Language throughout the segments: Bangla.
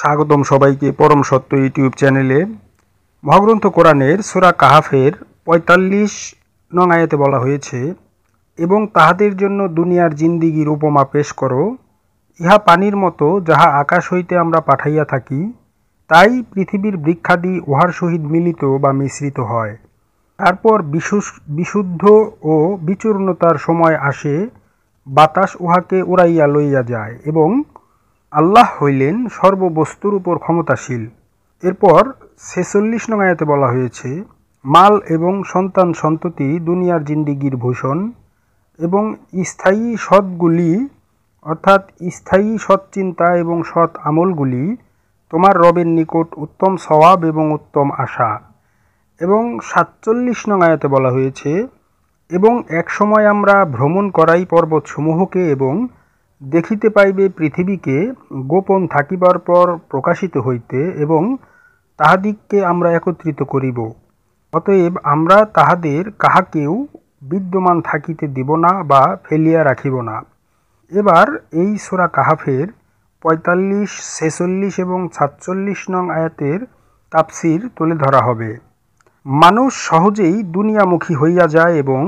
স্বাগতম সবাইকে পরম সত্য ইউটিউব চ্যানেলে মহাগ্রন্থ কোরআনের সোরা কাহাফের পঁয়তাল্লিশ নং আয়াতে বলা হয়েছে এবং তাহাদের জন্য দুনিয়ার জিন্দিগির উপমা পেশ করো ইহা পানির মতো যাহা আকাশ হইতে আমরা পাঠাইয়া থাকি তাই পৃথিবীর বৃক্ষাদি উহার সহিত মিলিত বা মিশ্রিত হয় তারপর বিশুদ্ধ ও বিচূর্ণতার সময় আসে বাতাস উহাকে উড়াইয়া লইয়া যায় এবং আল্লাহ হইলেন সর্ববস্তুর উপর ক্ষমতাশীল এরপর ছেচল্লিশ নং আয়াতে বলা হয়েছে মাল এবং সন্তান সন্ততি দুনিয়ার জিন্দিগির ভূষণ এবং স্থায়ী সৎগুলি অর্থাৎ স্থায়ী সৎচিন্তা এবং সৎ আমলগুলি তোমার রবের নিকট উত্তম স্বভাব এবং উত্তম আশা এবং সাতচল্লিশ নং আয়াতে বলা হয়েছে এবং একসময় আমরা ভ্রমণ করাই পর্বতসমূহকে এবং দেখিতে পাইবে পৃথিবীকে গোপন থাকিবার পর প্রকাশিত হইতে এবং তাহাদিগকে আমরা একত্রিত করিব অতএব আমরা তাহাদের কাহাকেও বিদ্যমান থাকিতে দিব না বা ফেলিয়া রাখিব না এবার এই সোরা কাহাফের পঁয়তাল্লিশ ছেচল্লিশ এবং সাতচল্লিশ নং আয়াতের তাপসির তুলে ধরা হবে মানুষ সহজেই দুনিয়ামুখী হইয়া যায় এবং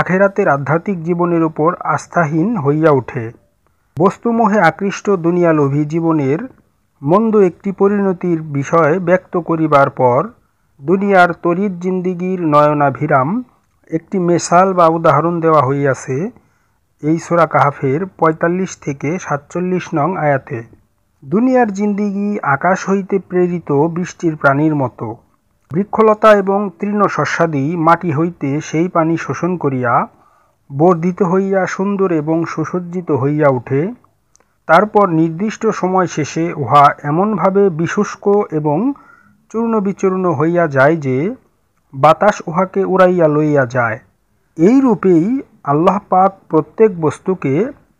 আখেরাতের আধ্যাত্মিক জীবনের উপর আস্থাহীন হইয়া ওঠে বস্তুমোহে আকৃষ্ট দুনিয়ালোভী জীবনের মন্দ একটি পরিণতির বিষয় ব্যক্ত করিবার পর দুনিয়ার তরিত জিন্দিগির নয়নাভিরাম একটি মেশাল বা উদাহরণ দেওয়া হইয়াছে এই সোরা কাহাফের ৪৫ থেকে সাতচল্লিশ নং আয়াতে দুনিয়ার জিন্দিগি আকাশ হইতে প্রেরিত বৃষ্টির প্রাণীর মতো বৃক্ষলতা এবং তৃণ শস্যাদি মাটি হইতে সেই পানি শোষণ করিয়া বর্ধিত হইয়া সুন্দর এবং সুসজ্জিত হইয়া ওঠে তারপর নির্দিষ্ট সময় শেষে উহা এমনভাবে বিশুষ্ক এবং চূর্ণ বিচূর্ণ হইয়া যায় যে বাতাস উহাকে উড়াইয়া লইয়া যায় এই রূপেই আল্লাহ পাক প্রত্যেক বস্তুকে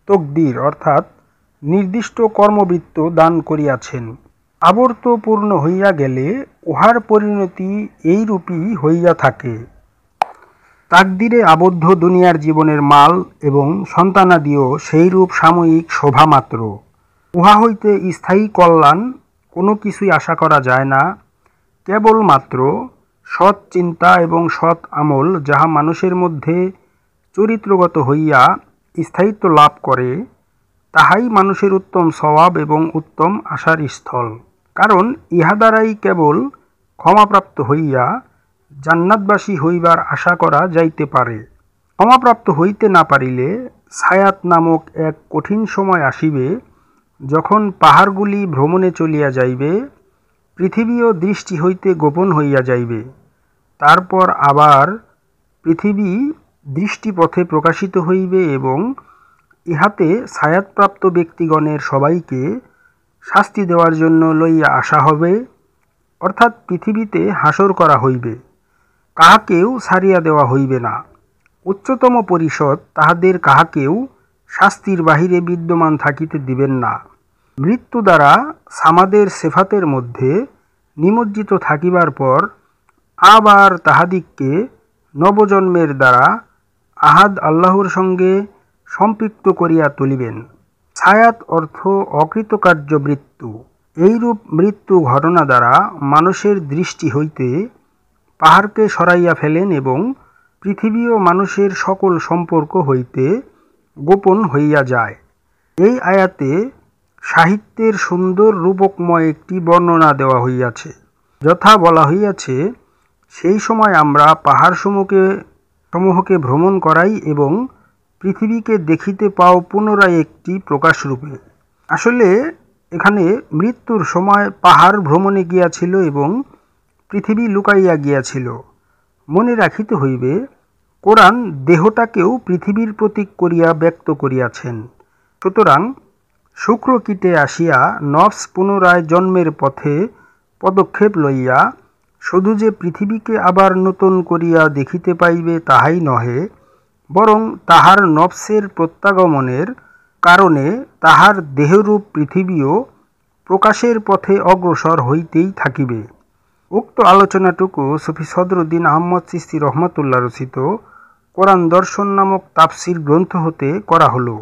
তকদির অর্থাৎ নির্দিষ্ট কর্মবৃত্ত দান করিয়াছেন আবর্তপূর্ণ হইয়া গেলে উহার পরিণতি এইরূপই হইয়া থাকে তাকদিরে আবদ্ধ দুনিয়ার জীবনের মাল এবং সন্তানাদিও সেইরূপ সাময়িক শোভা মাত্র উহা হইতে স্থায়ী কল্যাণ কোনো কিছুই আশা করা যায় না কেবলমাত্র সৎ চিন্তা এবং সৎ আমল যাহা মানুষের মধ্যে চরিত্রগত হইয়া স্থায়িত্ব লাভ করে তাহাই মানুষের উত্তম স্বভাব এবং উত্তম আশার স্থল কারণ ইহা দ্বারাই কেবল ক্ষমাপ্রাপ্ত হইয়া জান্নাতবাসী হইবার আশা করা যাইতে পারে ক্ষমাপ্রাপ্ত হইতে না পারিলে ছায়াত নামক এক কঠিন সময় আসিবে যখন পাহাড়গুলি ভ্রমণে চলিয়া যাইবে পৃথিবীও দৃষ্টি হইতে গোপন হইয়া যাইবে তারপর আবার পৃথিবী দৃষ্টিপথে প্রকাশিত হইবে এবং ইহাতে ছায়াতপ্রাপ্ত ব্যক্তিগণের সবাইকে শাস্তি দেওয়ার জন্য লইয়া আসা হবে অর্থাৎ পৃথিবীতে হাসর করা হইবে কাহাকেও ছাড়িয়া দেওয়া হইবে না উচ্চতম পরিষদ তাহাদের কাহাকেও শাস্তির বাহিরে বিদ্যমান থাকিতে দিবেন না মৃত্যু দ্বারা সামাদের সেফাতের মধ্যে নিমজ্জিত থাকিবার পর আবার তাহাদিগকে নবজন্মের দ্বারা আহাদ আল্লাহর সঙ্গে সম্পৃক্ত করিয়া তুলিবেন ছায়াত অর্থ অকৃতকার্য মৃত্যু এইরূপ মৃত্যু ঘটনা দ্বারা মানুষের দৃষ্টি হইতে পাহাড়কে সরাইয়া ফেলেন এবং পৃথিবী ও মানুষের সকল সম্পর্ক হইতে গোপন হইয়া যায় এই আয়াতে সাহিত্যের সুন্দর রূপকময় একটি বর্ণনা দেওয়া হইয়াছে যথা বলা হইয়াছে সেই সময় আমরা পাহাড়সমূহকে সমূহকে ভ্রমণ করাই এবং পৃথিবীকে দেখিতে পাও পুনরায় একটি প্রকাশরূপে আসলে এখানে মৃত্যুর সময় পাহাড় ভ্রমণে গিয়াছিল এবং পৃথিবী লুকাইয়া গিয়াছিল মনে রাখিতে হইবে কোরআন দেহটাকেও পৃথিবীর প্রতীক করিয়া ব্যক্ত করিয়াছেন সুতরাং শুক্রকীটে আসিয়া নফস পুনরায় জন্মের পথে পদক্ষেপ লইয়া শুধু যে পৃথিবীকে আবার নতুন করিয়া দেখিতে পাইবে তাহাই নহে বরং তাহার নফসের প্রত্যাগমনের কারণে তাহার দেহরূপ পৃথিবীও প্রকাশের পথে অগ্রসর হইতেই থাকিবে উক্ত আলোচনাটুকু সুফি সদরুদ্দিন আহম্মদ সিস্তি রহমতুল্লাহ রচিত কোরআন দর্শন নামক তাফসির গ্রন্থ হতে করা হলো